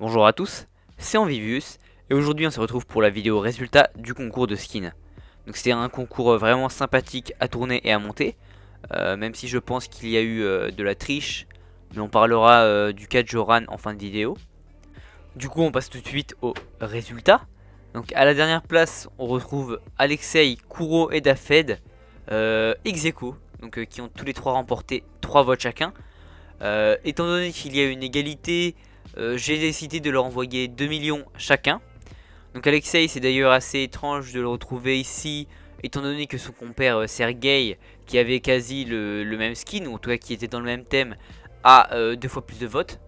Bonjour à tous, c'est Envivius et aujourd'hui on se retrouve pour la vidéo résultat du concours de skin. Donc c'était un concours euh, vraiment sympathique à tourner et à monter, euh, même si je pense qu'il y a eu euh, de la triche, mais on parlera du cas de Joran en fin de vidéo. Du coup on passe tout de suite au résultat. Donc à la dernière place on retrouve Alexei, Kuro et Dafed, Execo, donc qui ont tous les trois remporté 3 votes chacun. étant donné qu'il y a une égalité euh, j'ai décidé de leur envoyer 2 millions chacun. Donc Alexei, c'est d'ailleurs assez étrange de le retrouver ici, étant donné que son compère euh, Sergei, qui avait quasi le, même skin, ou en tout cas qui était dans le même thème, a euh, deux fois plus de votes.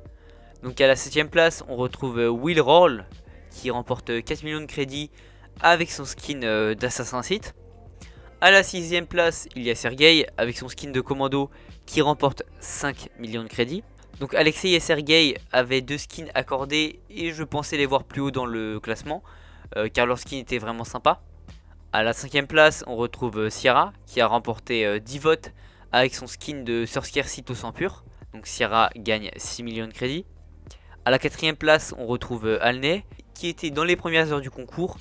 Donc à la 7ème place, on retrouve Will Roll, qui remporte 4 millions de crédits avec son skin d'Assassin's site À la 6ème place, il y a Sergei, avec son skin de commando, qui remporte 5 millions de crédits. Donc Alexei et Sergei avaient deux skins accordés et je pensais les voir plus haut dans le classement euh, car leur skin était vraiment sympa. À la cinquième place, on retrouve euh, Sierra qui a remporté 10 euh, votes avec son skin de Sorcière Cito sans pur. Donc Sierra gagne 6 millions de crédits. À la quatrième place, on retrouve Alné qui était dans les premières heures du concours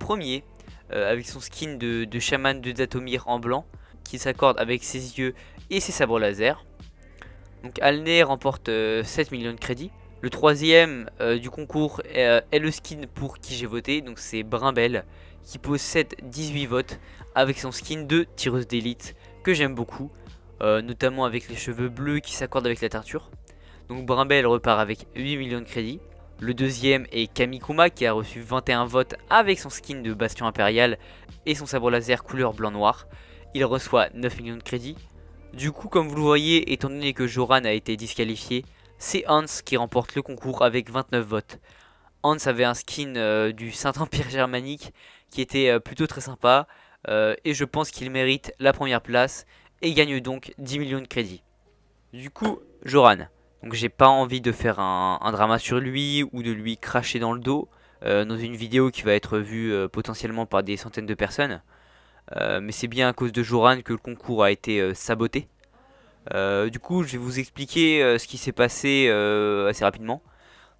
premier avec son skin de, de chaman de Datomir en blanc qui s'accorde avec ses yeux et ses sabres laser. Donc Alné remporte 7 euh, millions de crédits. Le troisième euh, du concours est, euh, le skin pour qui j'ai voté, donc c'est Brimbel qui possède 18 votes avec son skin de tireuse d'élite que j'aime beaucoup, notamment avec les cheveux bleus qui s'accordent avec la tarture. Donc Brimbel repart avec 8 millions de crédits. Le deuxième est Kamikuma qui a reçu 21 votes avec son skin de Bastion Impérial et son sabre laser couleur blanc-noir. Il reçoit 9 millions de crédits. Du coup, comme vous le voyez, étant donné que Joran a été disqualifié, c'est Hans qui remporte le concours avec 29 votes. Hans avait un skin euh, du Saint-Empire germanique qui était euh, plutôt très sympa euh, et je pense qu'il mérite la première place et gagne donc 10 millions de crédits. Du coup, Joran. Donc j'ai pas envie de faire un, drama sur lui ou de lui cracher dans le dos dans une vidéo qui va être vue potentiellement par des centaines de personnes. Euh, mais c'est bien à cause de Joran que le concours a été euh, saboté. Euh, du coup, je vais vous expliquer ce qui s'est passé assez rapidement.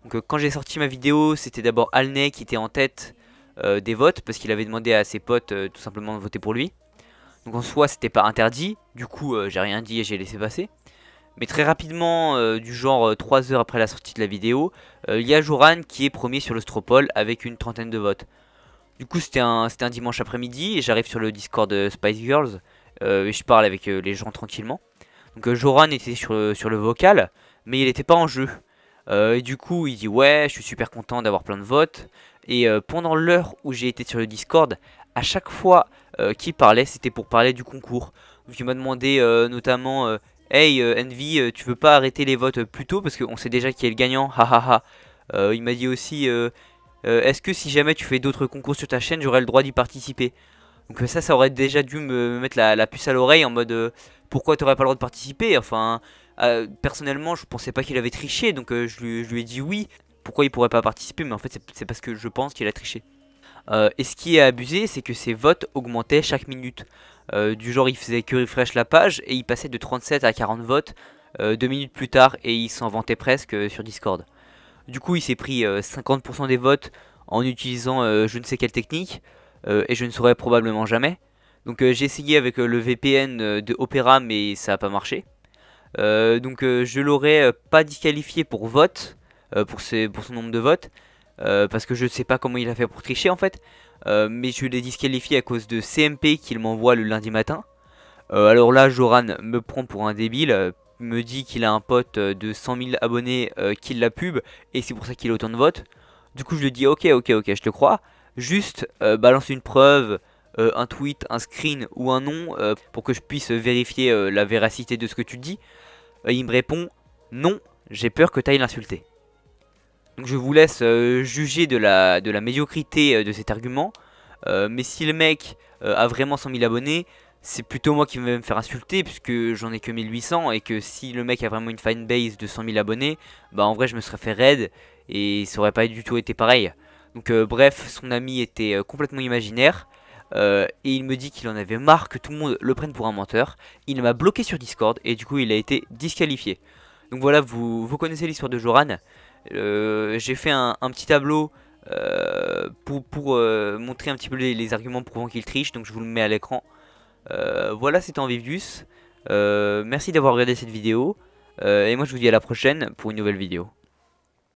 Donc, quand j'ai sorti ma vidéo, c'était d'abord Alney qui était en tête des votes parce qu'il avait demandé à ses potes tout simplement de voter pour lui. Donc, en soi, c'était pas interdit. Du coup, j'ai rien dit et j'ai laissé passer. Mais très rapidement, du genre 3 heures après la sortie de la vidéo, il y a Joran qui est premier sur le avec une trentaine de votes. Du coup, c'était un, un dimanche après-midi et j'arrive sur le Discord de Spice Girls euh, et je parle avec euh, les gens tranquillement. Donc euh, Joran était sur, sur le vocal, mais il n'était pas en jeu. et du coup, il dit ouais, je suis super content d'avoir plein de votes. Et pendant l'heure où j'ai été sur le Discord, à chaque fois qu'il parlait, c'était pour parler du concours. Donc il m'a demandé notamment Hey Envy, tu veux pas arrêter les votes plus tôt parce qu'on sait déjà qui est le gagnant, il m'a dit aussi euh, est-ce que si jamais tu fais d'autres concours sur ta chaîne, j'aurai le droit d'y participer Donc euh, ça, ça aurait déjà dû me mettre la, puce à l'oreille en mode euh, pourquoi t'aurais pas le droit de participer Enfin, personnellement, je pensais pas qu'il avait triché, donc je lui, je, lui, ai dit oui. Pourquoi il pourrait pas participer Mais en fait, c'est parce que je pense qu'il a triché. et ce qui est abusé, c'est que ses votes augmentaient chaque minute. du genre, il faisait que refresh la page et il passait de 37 à 40 votes deux minutes plus tard et il s'en vantait presque sur Discord. Du coup, il s'est pris 50% euh, des votes en utilisant euh, je ne sais quelle technique, euh, et je ne saurais probablement jamais. Donc j'ai essayé avec le VPN de Opera, mais ça n'a pas marché. donc je l'aurais pas disqualifié pour vote, pour, son nombre de votes, parce que je ne sais pas comment il a fait pour tricher en fait. mais je l'ai disqualifié à cause de CMP qu'il m'envoie le lundi matin. alors là, Joran me prend pour un débile, me dit qu'il a un pote euh, de 100 000 abonnés euh, qui la pub et c'est pour ça qu'il a autant de votes. Du coup, je lui dis ok, ok, ok, je te crois. Juste euh, balance une preuve, un tweet, un screen ou un nom pour que je puisse vérifier la véracité de ce que tu dis. il me répond non, j'ai peur que tu ailles l'insulter. Donc je vous laisse juger de la, de la médiocrité de cet argument. mais si le mec a vraiment 100 000 abonnés, c'est plutôt moi qui vais me faire insulter puisque j'en ai que 1800 et que si le mec a vraiment une base de 100 000 abonnés, bah en vrai je me serais fait raid et ça aurait pas du tout été pareil. Donc euh, bref, son ami était euh, complètement imaginaire euh, et il me dit qu'il en avait marre que tout le monde le prenne pour un menteur. Il m'a bloqué sur Discord et du coup il a été disqualifié. Donc voilà, vous, vous connaissez l'histoire de Joran. J'ai fait un, petit tableau pour, montrer un petit peu les arguments prouvant qu'il triche, donc je vous le mets à l'écran. Euh, voilà, c'était Vivus, euh, merci d'avoir regardé cette vidéo. Euh, et moi, je vous dis à la prochaine pour une nouvelle vidéo.